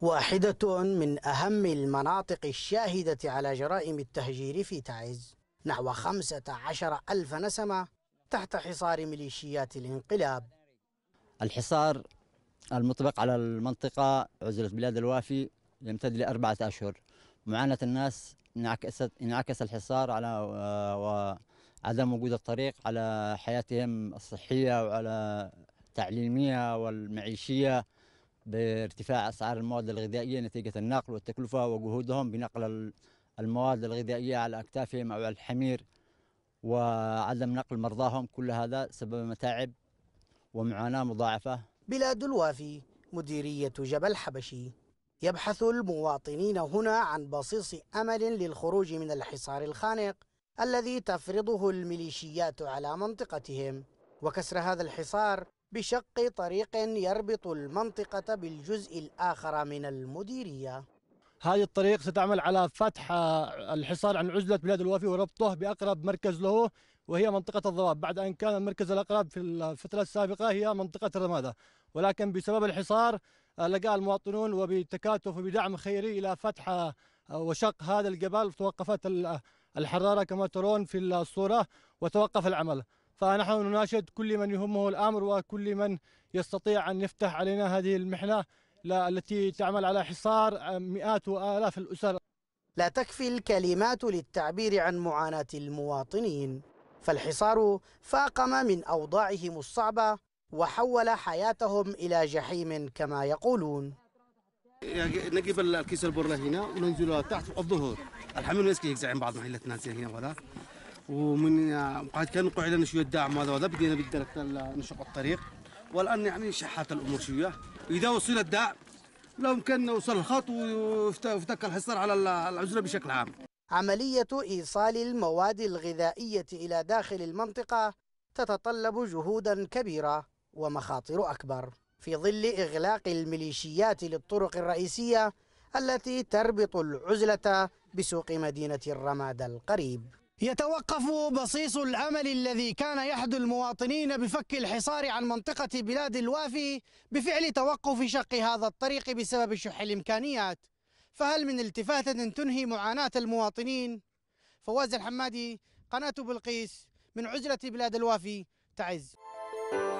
واحدة من أهم المناطق الشاهدة على جرائم التهجير في تعز نحو خمسة عشر ألف نسمة تحت حصار ميليشيات الانقلاب الحصار المطبق على المنطقة عزلة بلاد الوافي يمتد لأربعة أشهر معاناة الناس انعكست انعكس الحصار على آه، وعدم وجود الطريق على حياتهم الصحية وعلى التعليمية والمعيشية بارتفاع أسعار المواد الغذائية نتيجة النقل والتكلفة وجهودهم بنقل المواد الغذائية على أكتافهم أو على الحمير وعدم نقل مرضاهم كل هذا سبب متاعب ومعاناة مضاعفة بلاد الوافي مديرية جبل حبشي يبحث المواطنين هنا عن بصيص أمل للخروج من الحصار الخانق الذي تفرضه الميليشيات على منطقتهم وكسر هذا الحصار بشق طريق يربط المنطقة بالجزء الآخر من المديرية هذه الطريق ستعمل على فتح الحصار عن عزلة بلاد الوفي وربطه بأقرب مركز له وهي منطقة الضباب بعد أن كان المركز الأقرب في الفترة السابقة هي منطقة الرمادة ولكن بسبب الحصار لقى المواطنون وبتكاتف وبدعم خيري إلى فتح وشق هذا الجبل توقفت الحرارة كما ترون في الصورة وتوقف العمل فنحن نناشد كل من يهمه الامر وكل من يستطيع ان يفتح علينا هذه المحنه التي تعمل على حصار مئات والاف الاسر. لا تكفي الكلمات للتعبير عن معاناه المواطنين، فالحصار فاقم من اوضاعهم الصعبه وحول حياتهم الى جحيم كما يقولون. نجيب الكيس البرة هنا وننزلها تحت الظهور الحمل ما زعيم بعض محلتنا هنا ولا ومن وقد كان نقعد لنا شويه الدعم هذا وهذا بدينا بدنا نشق الطريق والان يعني شحات الامور شويه اذا وصل الدعم لو كان نوصل الخط ويفتك الحصار على العزله بشكل عام. عمليه ايصال المواد الغذائيه الى داخل المنطقه تتطلب جهودا كبيره ومخاطر اكبر في ظل اغلاق الميليشيات للطرق الرئيسيه التي تربط العزله بسوق مدينه الرماد القريب يتوقف بصيص الامل الذي كان يحدو المواطنين بفك الحصار عن منطقه بلاد الوافي بفعل توقف شق هذا الطريق بسبب شح الامكانيات فهل من التفاته تنهي معاناه المواطنين فواز الحمادي قناه بلقيس من عزله بلاد الوافي تعز